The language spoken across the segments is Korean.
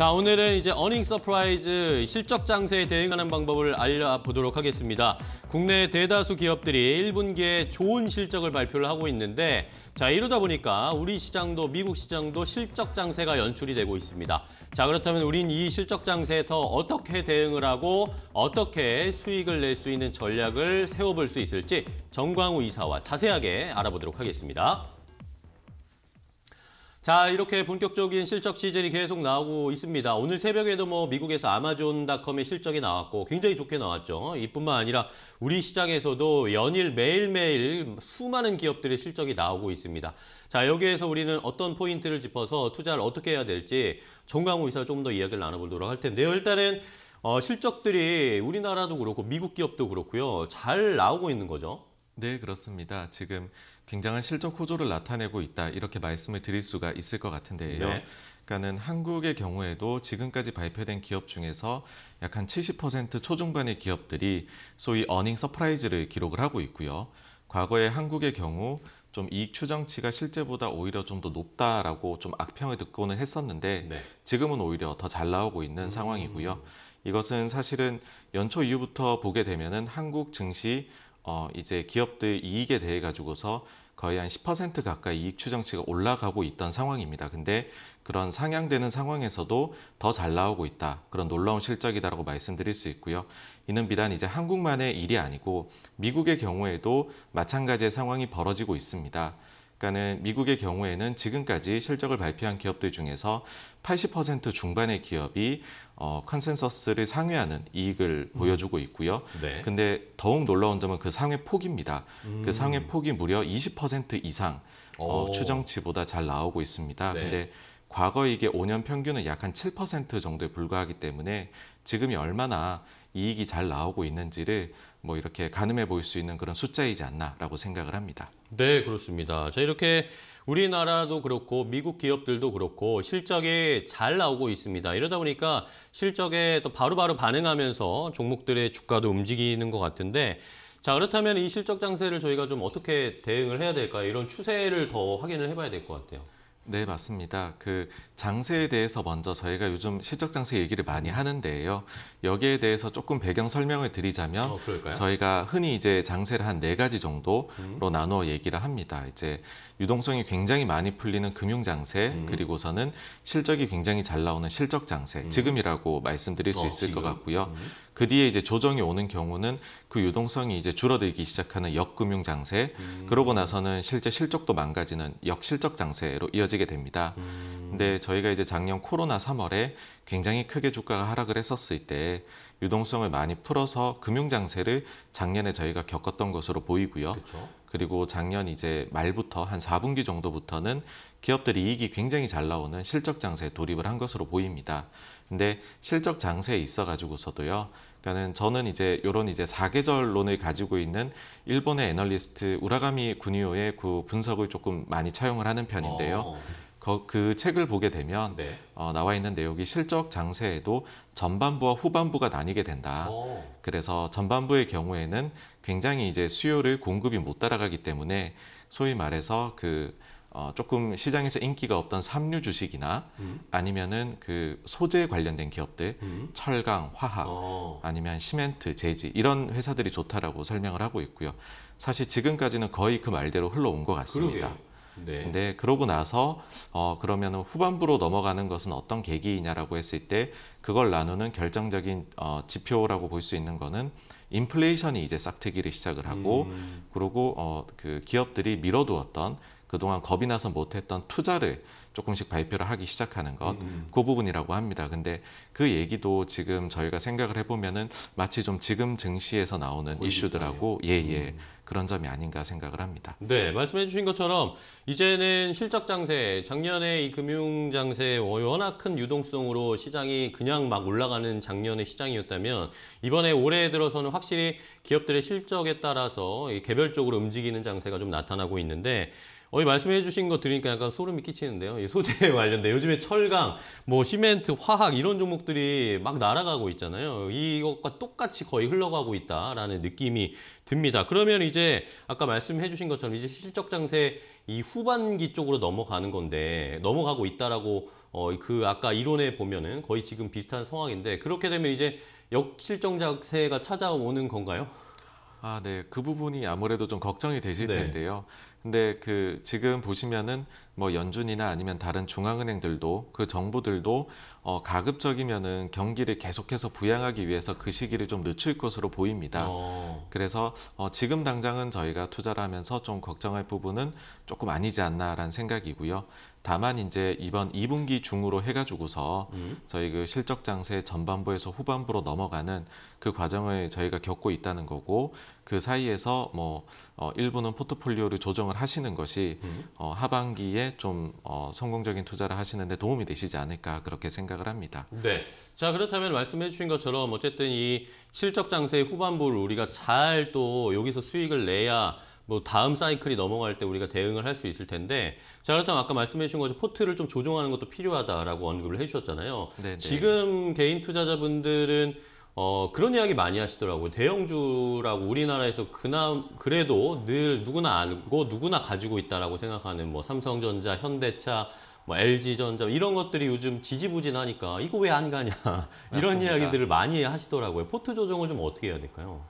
자 오늘은 이제 어닝 서프라이즈 실적 장세에 대응하는 방법을 알려보도록 하겠습니다. 국내 대다수 기업들이 1분기에 좋은 실적을 발표를 하고 있는데 자 이러다 보니까 우리 시장도 미국 시장도 실적 장세가 연출이 되고 있습니다. 자 그렇다면 우린 이 실적 장세에 더 어떻게 대응을 하고 어떻게 수익을 낼 수 있는 전략을 세워볼 수 있을지 정광우 이사와 자세하게 알아보도록 하겠습니다. 자, 이렇게 본격적인 실적 시즌이 계속 나오고 있습니다. 오늘 새벽에도 뭐 미국에서 아마존닷컴의 실적이 나왔고 굉장히 좋게 나왔죠. 이뿐만 아니라 우리 시장에서도 연일 매일매일 수많은 기업들의 실적이 나오고 있습니다. 자, 여기에서 우리는 어떤 포인트를 짚어서 투자를 어떻게 해야 될지 정강우 이사와 좀더 이야기를 나눠보도록 할 텐데요. 일단은 어, 실적들이 우리나라도 그렇고 미국 기업도 그렇고요. 잘 나오고 있는 거죠. 네, 그렇습니다. 지금 굉장한 실적 호조를 나타내고 있다 이렇게 말씀을 드릴 수가 있을 것 같은데요. 네. 그러니까는 한국의 경우에도 지금까지 발표된 기업 중에서 약 한 70% 초중반의 기업들이 소위 어닝 서프라이즈를 기록을 하고 있고요. 과거에 한국의 경우 좀 이익 추정치가 실제보다 오히려 좀 더 높다라고 좀 악평을 듣고는 했었는데 네. 지금은 오히려 더 잘 나오고 있는 음. 상황이고요. 이것은 사실은 연초 이후부터 보게 되면은 한국 증시 어 이제 기업들 이익에 대해 가지고서 거의 한 10% 가까이 이익 추정치가 올라가고 있던 상황입니다. 근데 그런 상향되는 상황에서도 더 잘 나오고 있다. 그런 놀라운 실적이다라고 말씀드릴 수 있고요. 이는 비단 이제 한국만의 일이 아니고 미국의 경우에도 마찬가지의 상황이 벌어지고 있습니다. 그러니까는 미국의 경우에는 지금까지 실적을 발표한 기업들 중에서 80% 중반의 기업이 어, 컨센서스를 상회하는 이익을 음. 보여주고 있고요. 네. 근데 더욱 놀라운 점은 그 상회 폭입니다. 음. 그 상회 폭이 무려 20% 이상 어, 추정치보다 잘 나오고 있습니다. 네. 근데 과거 이게 5년 평균은 약 한 7% 정도에 불과하기 때문에 지금이 얼마나 이익이 잘 나오고 있는지를 뭐 이렇게 가늠해 보일 수 있는 그런 숫자이지 않나라고 생각을 합니다. 네, 그렇습니다. 자, 이렇게 우리나라도 그렇고 미국 기업들도 그렇고 실적이 잘 나오고 있습니다. 이러다 보니까 실적에 또 바로바로 반응하면서 종목들의 주가도 움직이는 것 같은데 자 그렇다면 이 실적 장세를 저희가 좀 어떻게 대응을 해야 될까요? 이런 추세를 더 확인을 해봐야 될 것 같아요. 네, 맞습니다. 그 장세에 대해서 먼저 저희가 요즘 실적 장세 얘기를 많이 하는데요. 여기에 대해서 조금 배경 설명을 드리자면 어, 저희가 흔히 이제 장세를 한 네 가지 정도로 음. 나어 얘기를 합니다. 이제 유동성이 굉장히 많이 풀리는 금융 장세, 음. 그리고서는 실적이 굉장히 잘 나오는 실적 장세, 음. 지금이라고 말씀드릴 수 어, 있을 지금? 것 같고요. 음. 그 뒤에 이제 조정이 오는 경우는 그 유동성이 이제 줄어들기 시작하는 역금융 장세, 음. 그러고 나서는 실제 실적도 망가지는 역실적 장세로 이어지게 떨게 됩니다. 음. 근데 저희가 이제 작년 코로나 3월에 굉장히 크게 주가가 하락을 했었을 때 유동성을 많이 풀어서 금융 장세를 작년에 저희가 겪었던 것으로 보이고요. 그쵸? 그리고 작년 이제 말부터 한 4분기 정도부터는 기업들이 이익이 굉장히 잘 나오는 실적 장세에 돌입을 한 것으로 보입니다. 근데 실적 장세에 있어 가지고서도요. 그러니까는 저는 이제 요런 이제 사계절론을 가지고 있는 일본의 애널리스트 우라가미 군이오의 그 분석을 조금 많이 차용을 하는 편인데요. 어. 그 책을 보게 되면 네. 어, 나와 있는 내용이 실적 장세에도 전반부와 후반부가 나뉘게 된다. 오. 그래서 전반부의 경우에는 굉장히 이제 수요를 공급이 못 따라가기 때문에 소위 말해서 그 어, 조금 시장에서 인기가 없던 삼류 주식이나 음. 아니면은 그 소재 관련된 기업들, 음. 철강, 화학, 오. 어. 아니면 시멘트, 재지 이런 회사들이 좋다라고 설명을 하고 있고요. 사실 지금까지는 거의 그 말대로 흘러온 것 같습니다. 그러게요. 네. 근데 그러고 나서 어 그러면 후반부로 넘어가는 것은 어떤 계기이냐라고 했을 때 그걸 나누는 결정적인 어 지표라고 볼 수 있는 거는 인플레이션이 이제 싹트기를 시작을 하고 음. 그러고 어그 기업들이 밀어두었던 그동안 겁이 나서 못했던 투자를 조금씩 발표를 하기 시작하는 것, 음, 음. 그 부분이라고 합니다. 근데 그 얘기도 지금 저희가 생각을 해보면은 마치 좀 지금 증시에서 나오는 이슈들하고 예예 예. 음. 그런 점이 아닌가 생각을 합니다. 네, 말씀해 주신 것처럼 이제는 실적 장세, 작년에 이 금융 장세 워낙 큰 유동성으로 시장이 그냥 막 올라가는 작년의 시장이었다면 이번에 올해 들어서는 확실히 기업들의 실적에 따라서 개별적으로 움직이는 장세가 좀 나타나고 있는데 어이 말씀해 주신 거 들으니까 약간 소름이 끼치는데요. 이 소재에 관련된 요즘에 철강, 뭐 시멘트, 화학 이런 종목들이 막 날아가고 있잖아요. 이것과 똑같이 거의 흘러가고 있다라는 느낌이 듭니다. 그러면 이제 아까 말씀해 주신 것처럼 이제 실적 장세 이 후반기 쪽으로 넘어가는 건데 넘어가고 있다라고 어 그 아까 이론에 보면은 거의 지금 비슷한 상황인데 그렇게 되면 이제 역실적 장세가 찾아오는 건가요? 아, 네. 그 부분이 아무래도 좀 걱정이 되실 네. 텐데요. 근데 그 지금 보시면은 뭐 연준이나 아니면 다른 중앙은행들도 그 정부들도 어 가급적이면은 경기를 계속해서 부양하기 위해서 그 시기를 좀 늦출 것으로 보입니다. 어. 그래서 어 지금 당장은 저희가 투자를 하면서 좀 걱정할 부분은 조금 아니지 않나라는 생각이고요. 다만 이제 이번 2분기 중으로 해가지고서 음. 저희 그 실적 장세 전반부에서 후반부로 넘어가는 그 과정을 저희가 겪고 있다는 거고 그 사이에서 뭐 어, 일부는 포트폴리오를 조정을 하시는 것이 음. 어, 하반기에 좀 어, 성공적인 투자를 하시는데 도움이 되시지 않을까 그렇게 생각을 합니다. 네. 자 그렇다면 말씀해 주신 것처럼 어쨌든 이 실적 장세 후반부를 우리가 잘 또 여기서 수익을 내야 뭐 다음 사이클이 넘어갈 때 우리가 대응을 할 수 있을 텐데 자 그렇다면 아까 말씀해 주신 것처럼 포트를 좀 조정하는 것도 필요하다라고 언급을 해 주셨잖아요. 네, 네. 지금 개인 투자자분들은 어, 그런 이야기 많이 하시더라고요. 대형주라고 우리나라에서 그나 그래도 늘 누구나 알고 누구나 가지고 있다라고 생각하는 뭐 삼성전자, 현대차, 뭐 LG전자 이런 것들이 요즘 지지부진하니까 이거 왜 안 가냐 이런 맞습니다. 이야기들을 많이 하시더라고요. 포트 조정을 좀 어떻게 해야 될까요?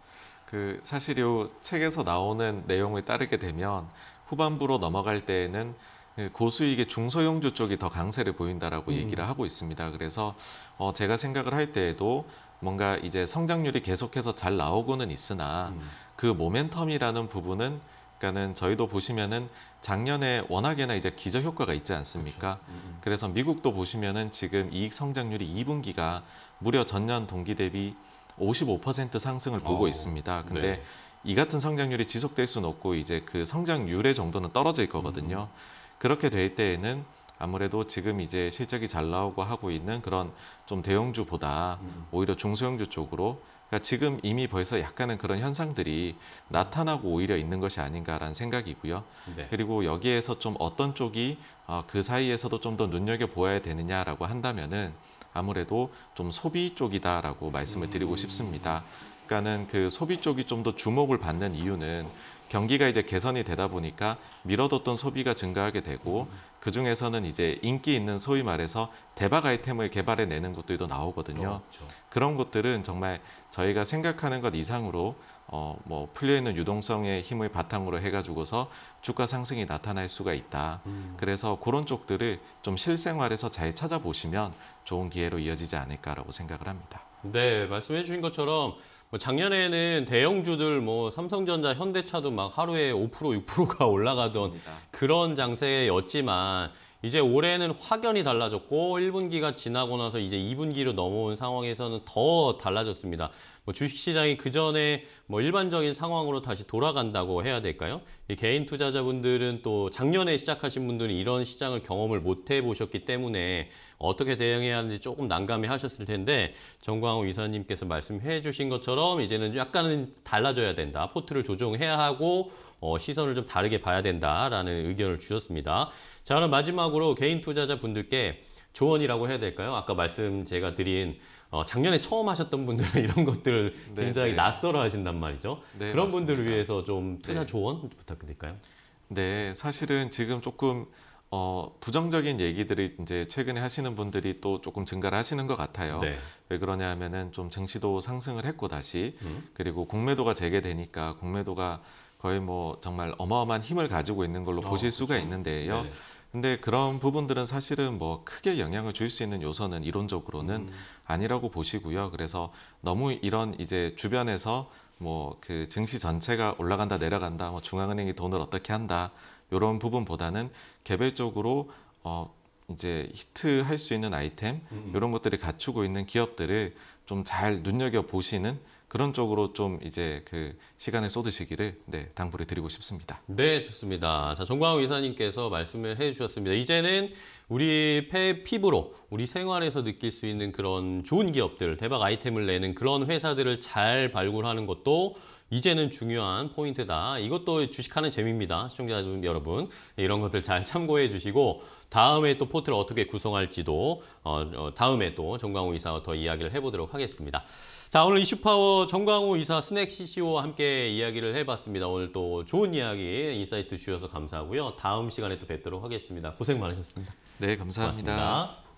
그 사실 요 책에서 나오는 내용을 따르게 되면 후반부로 넘어갈 때에는 그 고수익의 중소형주 쪽이 더 강세를 보인다라고 음. 얘기를 하고 있습니다. 그래서 어 제가 생각을 할 때에도 뭔가 이제 성장률이 계속해서 잘 나오고는 있으나 음. 그 모멘텀이라는 부분은 그러니까는 저희도 보시면은 작년에 워낙에나 이제 기저 효과가 있지 않습니까? 그렇죠. 음. 음. 그래서 미국도 보시면은 지금 이익 성장률이 2분기가 무려 전년 동기 대비 55% 상승을 보고 오, 어, 있습니다. 근데 네. 이 같은 성장률이 지속될 수는 없고 이제 그 성장률의 정도는 떨어질 거거든요. 음. 그렇게 될 때에는 아무래도 지금 이제 실적이 잘 나오고 하고 있는 그런 좀 대형주보다 음. 오히려 중소형주 쪽으로 그러니까 지금 이미 벌써 약간은 그런 현상들이 나타나고 오히려 있는 것이 아닌가라는 생각이고요. 네. 그리고 여기에서 좀 어떤 쪽이 어, 그 사이에서도 좀 더 눈여겨보아야 되느냐라고 한다면은 아무래도 좀 소비 쪽이다라고 말씀을 드리고 싶습니다. 그러니까는 그 소비 쪽이 좀 더 주목을 받는 이유는 경기가 이제 개선이 되다 보니까 밀어뒀던 소비가 증가하게 되고 그 중에서는 이제 인기 있는 소위 말해서 대박 아이템을 개발해 내는 것들도 나오거든요. 그렇죠. 그런 것들은 정말 저희가 생각하는 것 이상으로 어, 뭐 풀려 있는 유동성의 힘을 바탕으로 해가지고서 주가 상승이 나타날 수가 있다. 음. 그래서 그런 쪽들을 좀 실생활에서 잘 찾아보시면 좋은 기회로 이어지지 않을까라고 생각을 합니다. 네, 말씀해 주신 것처럼 뭐 작년에는 대형주들 뭐 삼성전자, 현대차도 막 하루에 5% 6%가 올라가던 그습니다 그런 장세였지만 이제 올해는 확연히 달라졌고 1분기가 지나고 나서 이제 2분기로 넘어온 상황에서는 더 달라졌습니다. 뭐 주식시장이 그 전에 뭐 일반적인 상황으로 다시 돌아간다고 해야 될까요? 개인 투자자분들은 또 작년에 시작하신 분들은 이런 시장을 경험을 못 해보셨기 때문에 어떻게 대응해야 하는지 조금 난감해 하셨을 텐데 정광호 이사님께서 말씀해 주신 것처럼 이제는 약간은 달라져야 된다. 포트를 조정해야 하고 어, 시선을 좀 다르게 봐야 된다라는 의견을 주셨습니다. 자, 그럼 마지막으로 개인 투자자 분들께 조언이라고 해야 될까요? 아까 말씀 제가 드린 어, 작년에 처음 하셨던 분들 이런 것들을 네, 굉장히 네 낯설어 하신단 말이죠. 네, 그런 맞습니다. 분들을 위해서 좀 네. 투자 네. 조언 부탁드릴까요? 네, 사실은 지금 조금 어, 부정적인 얘기들이 이제 최근에 하시는 분들이 또 조금 증가를 하시는 것 같아요. 네. 왜 그러냐 하면은 좀 증시도 상승을 했고 다시 음. 그리고 공매도가 재개되니까 공매도가 거의 뭐 정말 어마어마한 힘을 가지고 있는 걸로 어, 보실 수가 그렇죠. 있는데요. 네. 근데 그런 부분들은 사실은 뭐 크게 영향을 줄 수 있는 요소는 이론적으로는 음. 아니라고 보시고요. 그래서 너무 이런 이제 주변에서 뭐 그 증시 전체가 올라간다 내려간다, 뭐 중앙은행이 돈을 어떻게 한다 이런 부분보다는 개별적으로 어 이제 히트할 수 있는 아이템 음. 이런 것들이 갖추고 있는 기업들을 좀 잘 눈여겨 보시는 그런 쪽으로 좀 이제 그 시간을 쏟으시기를 네, 당부를 드리고 싶습니다. 네, 좋습니다. 자, 정광우 이사님께서 말씀을 해 주셨습니다. 이제는 우리 폐 피부로 우리 생활에서 느낄 수 있는 그런 좋은 기업들, 대박 아이템을 내는 그런 회사들을 잘 발굴하는 것도 이제는 중요한 포인트다. 이것도 주식하는 재미입니다. 시청자 여러분 이런 것들 잘 참고해 주시고 다음에 또 포트를 어떻게 구성할지도 어, 어 다음에 또 정광호 이사와 더 이야기를 해보도록 하겠습니다. 자 오늘 이슈파워 정광호 이사 스낵 CCO와 함께 이야기를 해봤습니다. 오늘 또 좋은 이야기 인사이트 주셔서 감사하고요. 다음 시간에 또 뵙도록 하겠습니다. 고생 많으셨습니다. 네 감사합니다 고맙습니다.